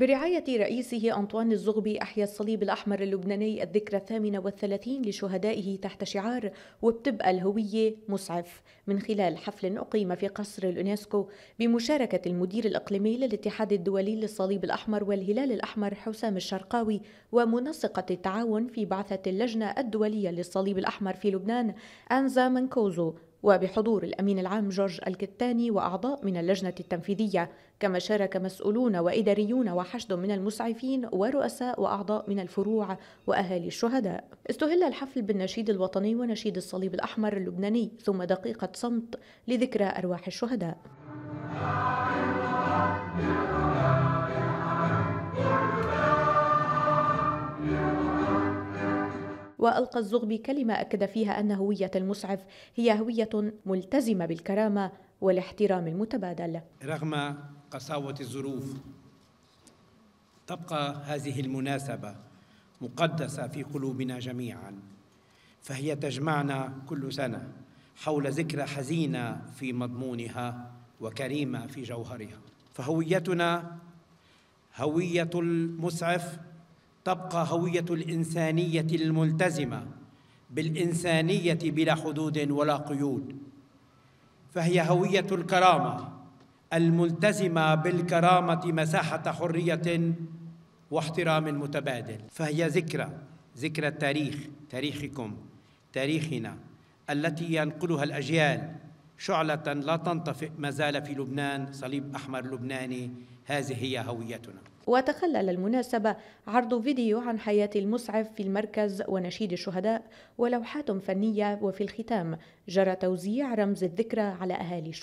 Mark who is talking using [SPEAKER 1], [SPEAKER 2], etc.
[SPEAKER 1] برعاية رئيسه أنطوان الزغبي أحيا الصليب الأحمر اللبناني الذكرى الثامنة والثلاثين لشهدائه تحت شعار وبتبقى الهوية مسعف من خلال حفل أقيم في قصر اليونسكو بمشاركة المدير الإقليمي للاتحاد الدولي للصليب الأحمر والهلال الأحمر حسام الشرقاوي ومنسقة التعاون في بعثة اللجنة الدولية للصليب الأحمر في لبنان أنزا منكوزو وبحضور الأمين العام جورج الكتاني وأعضاء من اللجنة التنفيذية كما شارك مسؤولون وإداريون وحشد من المسعفين ورؤساء وأعضاء من الفروع وأهالي الشهداء استهل الحفل بالنشيد الوطني ونشيد الصليب الأحمر اللبناني ثم دقيقة صمت لذكرى أرواح الشهداء وألقى الزغبي كلمة أكد فيها أن هوية المسعف هي هوية ملتزمة بالكرامة والاحترام المتبادل
[SPEAKER 2] رغم قساوة الظروف تبقى هذه المناسبة مقدسة في قلوبنا جميعا فهي تجمعنا كل سنة حول ذكرى حزينة في مضمونها وكريمة في جوهرها فهويتنا هوية المسعف تبقى هويه الانسانيه الملتزمه بالانسانيه بلا حدود ولا قيود فهي هويه الكرامه الملتزمه بالكرامه مساحه حريه واحترام متبادل فهي ذكرى ذكرى التاريخ تاريخكم تاريخنا التي ينقلها الاجيال شعلة لا تنطفئ ما زال في لبنان صليب أحمر لبناني هذه هي هويتنا
[SPEAKER 1] وتخلل المناسبة عرض فيديو عن حياة المسعف في المركز ونشيد الشهداء ولوحات فنية وفي الختام جرى توزيع رمز الذكرى على أهالي الشهداء